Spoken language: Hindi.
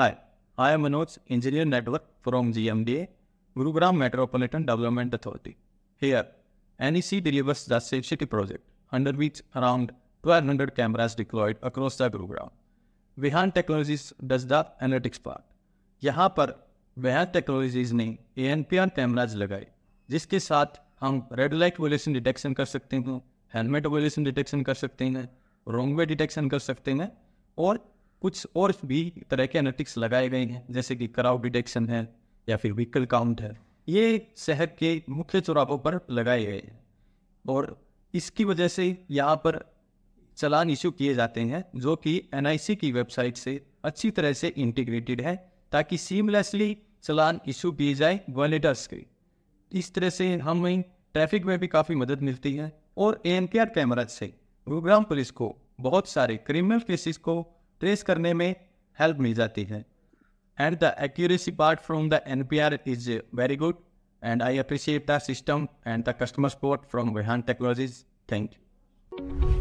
Hi, I am Manoj, Engineer Network from GMDA, Gurugram Metropolitan Development Authority. Here, NEC delivers the Safe City project, under which around 1200 cameras deployed across the Gurugram. Vihan Technologies does the analytics part. यहाँ पर वह टेक्नोलॉजीज़ ने A N P R cameras लगाए जिसके साथ हम रेड लाइट वोलेशन डिटेक्शन कर सकते हैं हेलमेट वोलेशन डिटेक्शन कर सकते हैं रोंग वे डिटेक्शन कर सकते हैं और कुछ और भी तरह के एनालिटिक्स लगाए गए हैं जैसे कि क्राउड डिटेक्शन है या फिर व्हीकल काउंट है ये शहर के मुख्य चौराहों पर लगाए गए हैं और इसकी वजह से यहाँ पर चलान इशू किए जाते हैं जो कि एन की वेबसाइट से अच्छी तरह से इंटीग्रेटेड है ताकि सीमलेसली चलान इशू किए जाए वॉलेटर्स के इस तरह से हमें ट्रैफिक में भी काफ़ी मदद मिलती है और ए एन कैमरा से गुरुग्राम पुलिस को बहुत सारे क्रिमिनल केसेस को ट्रेस करने में हेल्प मिल जाती है and the accuracy part from the N P R is very good and I appreciate the system and the customer support from Vehan technologies thank you